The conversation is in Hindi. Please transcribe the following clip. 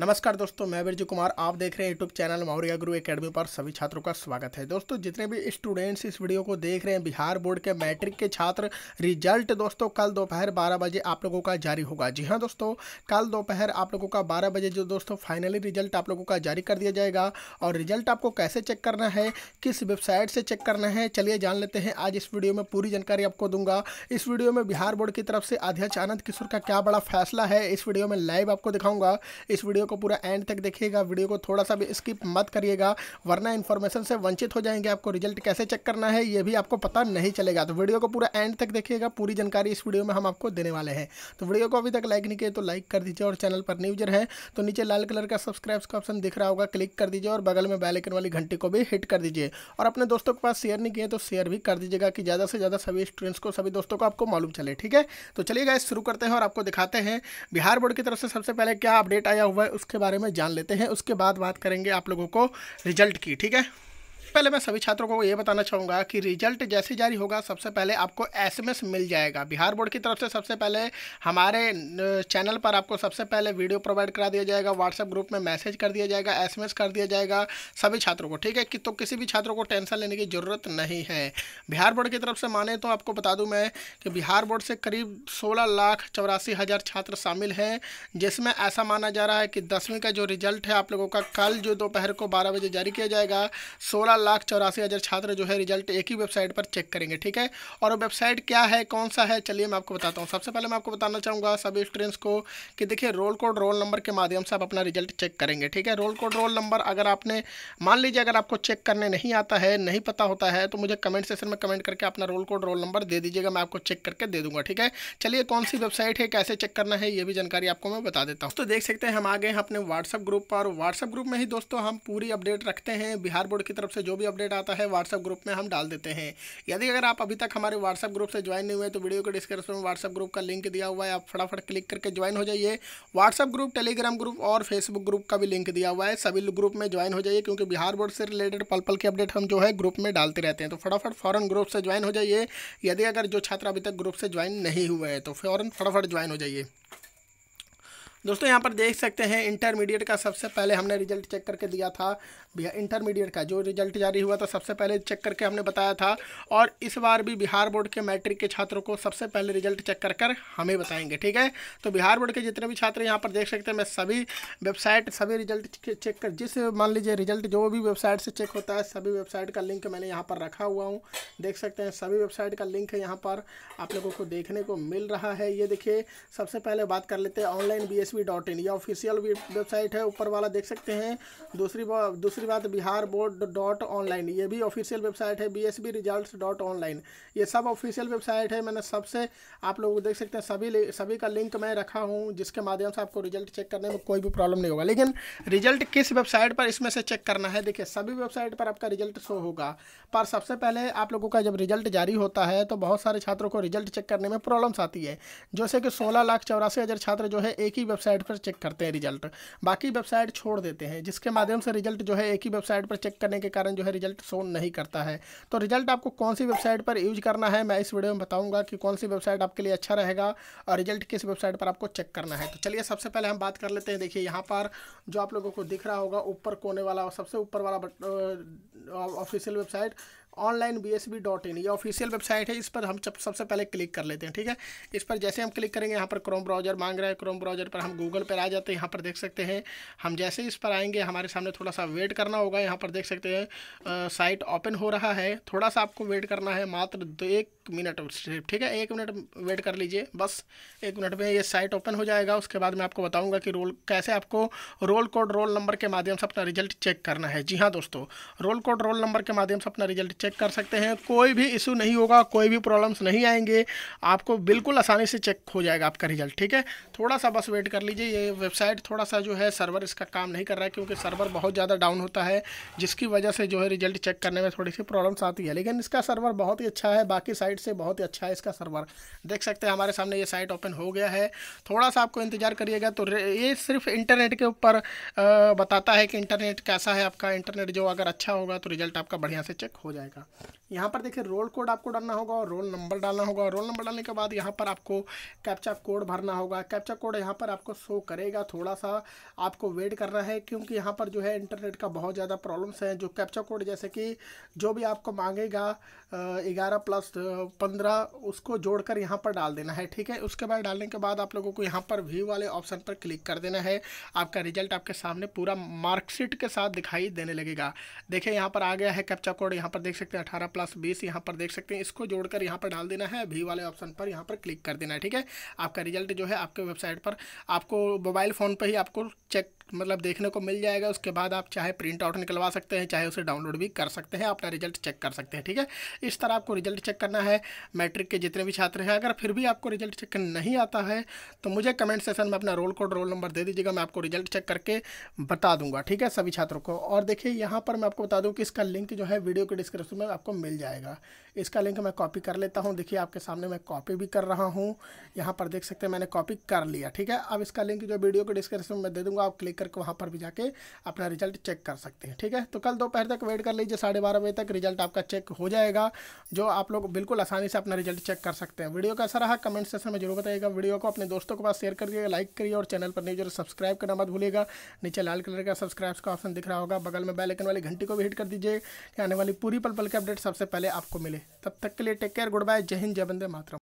नमस्कार दोस्तों मैं बिरजू कुमार आप देख रहे हैं यूट्यूब चैनल मौर्या गुरु एकेडमी पर सभी छात्रों का स्वागत है दोस्तों जितने भी स्टूडेंट्स इस वीडियो को देख रहे हैं बिहार बोर्ड के मैट्रिक के छात्र रिजल्ट दोस्तों कल दोपहर 12 बजे आप लोगों का जारी होगा जी हाँ दोस्तों कल दोपहर आप लोगों का बारह बजे जो दोस्तों फाइनली रिजल्ट आप लोगों का जारी कर दिया जाएगा और रिजल्ट आपको कैसे चेक करना है किस वेबसाइट से चेक करना है चलिए जान लेते हैं आज इस वीडियो में पूरी जानकारी आपको दूंगा इस वीडियो में बिहार बोर्ड की तरफ से अध्यक्ष आनंद किशोर का क्या बड़ा फैसला है इस वीडियो में लाइव आपको दिखाऊंगा इस वीडियो वीडियो को पूरा एंड तक देखिएगा वीडियो को थोड़ा सा भी स्किप मत करिएगा वरना इन्फॉर्मेशन से वंचित हो जाएंगे आपको रिजल्ट कैसे चेक करना है ये भी आपको पता नहीं चलेगा तो वीडियो को पूरा एंड तक देखिएगा पूरी जानकारी इस वीडियो में हम आपको देने वाले हैं तो वीडियो को अभी तक लाइक नहीं किए तो लाइक कर दीजिए और चैनल पर न्यूजर है तो नीचे लाल कलर का सब्सक्राइब का ऑप्शन दिख रहा होगा क्लिक कर दीजिए और बगल में बैलेकन वाली घंटी को भी हिट कर दीजिए और अपने दोस्तों के पास शेयर नहीं किए तो शेयर भी कर दीजिएगा कि ज़्यादा से ज़्यादा सभी स्टूडेंट्स को सभी दोस्तों को आपको मालूम चले ठीक है तो चलिएगा इस शुरू करते हैं और आपको दिखाते हैं बिहार बोर्ड की तरफ से सबसे पहले क्या अपडेट आया हुआ है उसके बारे में जान लेते हैं उसके बाद बात करेंगे आप लोगों को रिजल्ट की ठीक है पहले मैं सभी छात्रों को ये बताना चाहूँगा कि रिजल्ट जैसे जारी होगा सबसे पहले आपको एसएमएस मिल जाएगा बिहार बोर्ड की तरफ से सबसे पहले हमारे चैनल पर आपको सबसे पहले वीडियो प्रोवाइड करा दिया जाएगा व्हाट्सएप ग्रुप में मैसेज कर दिया जाएगा एसएमएस कर दिया जाएगा सभी छात्रों को ठीक है कि तो किसी भी छात्रों को टेंशन लेने की ज़रूरत नहीं है बिहार बोर्ड की तरफ से माने तो आपको बता दूँ मैं कि बिहार बोर्ड से करीब सोलह लाख चौरासी हज़ार छात्र शामिल हैं जिसमें ऐसा माना जा रहा है कि दसवीं का जो रिजल्ट है आप लोगों का कल जो दोपहर को बारह बजे जारी किया जाएगा सोलह लाख चौरासी हज़ार छात्र जो है रिजल्ट एक ही वेबसाइट पर चेक करेंगे ठीक है और वेबसाइट क्या है कौन सा है चलिए मैं आपको बताता हूँ सबसे पहले मैं आपको बताना चाहूँगा सभी स्टूडेंट्स को कि देखिए रोल कोड रोल नंबर के माध्यम से आप अपना रिजल्ट चेक करेंगे ठीक है रोल कोड रोल नंबर अगर आपने मान लीजिए अगर आपको चेक करने नहीं आता है नहीं पता होता है तो मुझे कमेंट सेशन में कमेंट करके अपना रोल कोड रोल नंबर दे दीजिएगा मैं आपको चेक करके दे दूंगा ठीक है चलिए कौन सी वेबसाइट है कैसे चेक करना है ये भी जानकारी आपको मैं बता देता हूँ तो देख सकते हैं हम आ गए हैं अपने व्हाट्सअप ग्रुप पर व्हाट्सअप ग्रुप में ही दोस्तों हम पूरी अपडेट रखते हैं बिहार बोर्ड की तरफ से जो भी अपडेट आता है व्हाट्सअप ग्रुप में हम डाल देते हैं यदि अगर आप अभी तक हमारे व्हाट्सअप ग्रुप से ज्वाइन नहीं हुए तो वीडियो के डिस्क्रिप्शन में व्हाट्सअप ग्रुप का लिंक दिया हुआ है आप फटाफट क्लिक करके ज्वाइन हो जाइए व्हाट्सअप ग्रुप टेलीग्राम ग्रुप और फेसबुक ग्रुप का भी लिंक दिया हुआ है सभी ग्रुप में ज्वाइन हो जाइए क्योंकि बिहार बोर्ड से रिलेटेड पल पल की अपडेट हम जो है ग्रुप में डालते रहते हैं तो फटाफट फॉरन ग्रुप से ज्वाइन हो जाइए यदि अगर जो छात्र अभी तक ग्रुप से ज्वाइन नहीं हुए हैं तो फॉरन फटाफट ज्वाइन हो जाइए दोस्तों यहाँ पर देख सकते हैं इंटरमीडिएट का सबसे पहले हमने रिजल्ट चेक करके दिया था भैया इंटरमीडिएट का जो रिजल्ट जारी हुआ था सबसे पहले चेक करके हमने बताया था और इस बार भी बिहार बोर्ड के मैट्रिक के छात्रों को सबसे पहले रिजल्ट चेक कर कर हमें बताएंगे ठीक है तो बिहार बोर्ड के जितने भी छात्र यहाँ पर देख सकते हैं मैं सभी वेबसाइट सभी रिजल्ट चेक कर जिस मान लीजिए रिजल्ट जो भी वेबसाइट से चेक होता है सभी वेबसाइट का लिंक मैंने यहाँ पर रखा हुआ हूँ देख सकते हैं सभी वेबसाइट का लिंक है यहाँ पर आप लोगों को देखने को मिल रहा है ये देखिए सबसे पहले बात कर लेते हैं online B SSB dot in ये ऑफिशियल वेबसाइट है ऊपर वाला देख सकते हैं दूसरी बा, दूसरी बात बिहार बोर्ड डॉट ऑनलाइन ये भी ऑफिशियल वेबसाइट है बी रिजल्ट्स डॉट ऑनलाइन ये सब ऑफिशियल वेबसाइट है मैंने सबसे आप लोग देख सकते हैं सभी सभी का लिंक मैं रखा हूँ जिसके माध्यम से आपको रिजल्ट चेक करने में कोई भी प्रॉब्लम नहीं होगा लेकिन रिजल्ट किस वेबसाइट पर इसमें से चेक करना है देखिए सभी वेबसाइट पर आपका रिजल्ट शो होगा पर सबसे पहले आप लोगों का जब रिजल्ट जारी होता है तो बहुत सारे छात्रों को रिजल्ट चेक करने में प्रॉब्लम्स आती है जैसे कि सोलह लाख चौरासी हज़ार छात्र जो है एक ही वेबसाइट वेबसाइट पर चेक करते हैं रिजल्ट बाकी वेबसाइट छोड़ देते हैं जिसके माध्यम से रिजल्ट जो है एक ही वेबसाइट पर चेक करने के कारण जो है रिजल्ट शो नहीं करता है तो रिजल्ट आपको कौन सी वेबसाइट पर यूज करना है मैं इस वीडियो में बताऊँगा कि कौन सी वेबसाइट आपके लिए अच्छा रहेगा और रिजल्ट किस वेबसाइट पर आपको चेक करना है तो चलिए सबसे पहले हम बात कर लेते हैं देखिए यहाँ पर जो आप लोगों को दिख रहा होगा ऊपर कोने वाला सबसे ऊपर वाला official website online B S B dot in ये ऑफिशियल वेबसाइट है इस पर हम सबसे पहले क्लिक कर लेते हैं ठीक है इस पर जैसे हम क्लिक करेंगे यहाँ पर क्रोम ब्राउजर मांग रहा है क्रोम ब्राउजर पर हम गूगल पर आ जाते हैं यहाँ पर देख सकते हैं हम जैसे इस पर आएंगे हमारे सामने थोड़ा सा वेट करना होगा यहाँ पर देख सकते हैं साइट ओपन हो रहा है थोड़ा सा आपको वेट करना है मात्र एक मिनट सिर्फ ठीक है एक मिनट वेट कर लीजिए बस एक मिनट में ये साइट ओपन हो जाएगा उसके बाद मैं आपको बताऊंगा कि रोल कैसे आपको रोल कोड रोल नंबर के माध्यम से अपना रिजल्ट चेक करना है जी हाँ दोस्तों रोल कोड रोल नंबर के माध्यम से अपना रिजल्ट चेक कर सकते हैं कोई भी इशू नहीं होगा कोई भी प्रॉब्लम्स नहीं आएंगे आपको बिल्कुल आसानी से चेक हो जाएगा आपका रिजल्ट ठीक है थोड़ा सा बस वेट कर लीजिए ये वेबसाइट थोड़ा सा जो है सर्वर इसका काम नहीं कर रहा है क्योंकि सर्वर बहुत ज़्यादा डाउन होता है जिसकी वजह से जो है रिजल्ट चेक करने में थोड़ी सी प्रॉब्लम्स आती है लेकिन इसका सर्वर बहुत ही अच्छा है बाकी साइट साइट से बहुत ही अच्छा है इसका सर्वर देख सकते हैं हमारे सामने ये साइट ओपन हो गया है थोड़ा सा आपको इंतज़ार करिएगा तो ये सिर्फ इंटरनेट के ऊपर बताता है कि इंटरनेट कैसा है आपका इंटरनेट जो अगर अच्छा होगा तो रिजल्ट आपका बढ़िया से चेक हो जाएगा यहाँ पर देखिए रोल कोड आपको डालना होगा और रोल नंबर डालना होगा रोल नंबर डालने के बाद यहाँ पर आपको कैप्चा कोड भरना होगा कैप्चा कोड यहाँ पर आपको शो करेगा थोड़ा सा आपको वेट करना है क्योंकि यहाँ पर जो है इंटरनेट का बहुत ज़्यादा प्रॉब्लम्स हैं जो कैप्चा कोड जैसे कि जो भी आपको मांगेगा ग्यारह प्लस पंद्रह उसको जोड़कर यहाँ पर डाल देना है ठीक है उसके बाद डालने के बाद आप लोगों को यहाँ पर व्यू वाले ऑप्शन पर क्लिक कर देना है आपका रिजल्ट आपके सामने पूरा मार्कशीट के साथ दिखाई देने लगेगा देखिए यहाँ पर आ गया है कैप्चा कोड यहाँ पर देख सकते हैं अठारह प्लस बीस यहाँ पर देख सकते हैं इसको जोड़कर यहाँ पर डाल देना है व्यू वाले ऑप्शन पर यहाँ पर क्लिक कर देना है ठीक है आपका रिजल्ट जो है आपके वेबसाइट पर आपको मोबाइल फ़ोन पर ही आपको चेक मतलब देखने को मिल जाएगा उसके बाद आप चाहे प्रिंट आउट निकलवा सकते हैं चाहे उसे डाउनलोड भी कर सकते हैं अपना रिजल्ट चेक कर सकते हैं ठीक है इस तरह आपको रिजल्ट चेक करना है मैट्रिक के जितने भी छात्र हैं अगर फिर भी आपको रिजल्ट चेक नहीं आता है तो मुझे कमेंट सेशन में अपना रोल कोड रोल नंबर दे दीजिएगा मैं आपको रिजल्ट चेक करके बता दूंगा ठीक है सभी छात्रों को और देखिए यहाँ पर मैं आपको बता दूँ कि इसका लिंक जो है वीडियो के डिस्क्रिप्शन में आपको मिल जाएगा इसका लिंक मैं कॉपी कर लेता हूँ देखिए आपके सामने मैं कॉपी भी कर रहा हूँ यहाँ पर देख सकते हैं मैंने कॉपी कर लिया ठीक है अब इसका लिंक जो वीडियो के डिस्क्रिप्शन में दे दूँगा आप क्लिक क्लिक करके वहाँ पर भी जाके अपना रिजल्ट चेक कर सकते हैं ठीक है तो कल दोपहर तक वेट कर लीजिए साढ़े बारह बजे तक रिजल्ट आपका चेक हो जाएगा जो आप लोग बिल्कुल आसानी से अपना रिजल्ट चेक कर सकते हैं वीडियो कैसा रहा कमेंट सेक्शन में जरूर बताइएगा वीडियो को अपने दोस्तों के पास शेयर करिएगा लाइक करिए और चैनल पर नहीं जरूर सब्सक्राइब करना मत भूलिएगा नीचे लाल कलर का सब्सक्राइब का ऑप्शन दिख रहा होगा बगल में बेल वाली घंटी को भी हिट कर दीजिए कि आने वाली पूरी पल पल की अपडेट सबसे पहले आपको मिले तब तक के लिए टेक केयर गुड बाय जय हिंद जय बंदे मातरम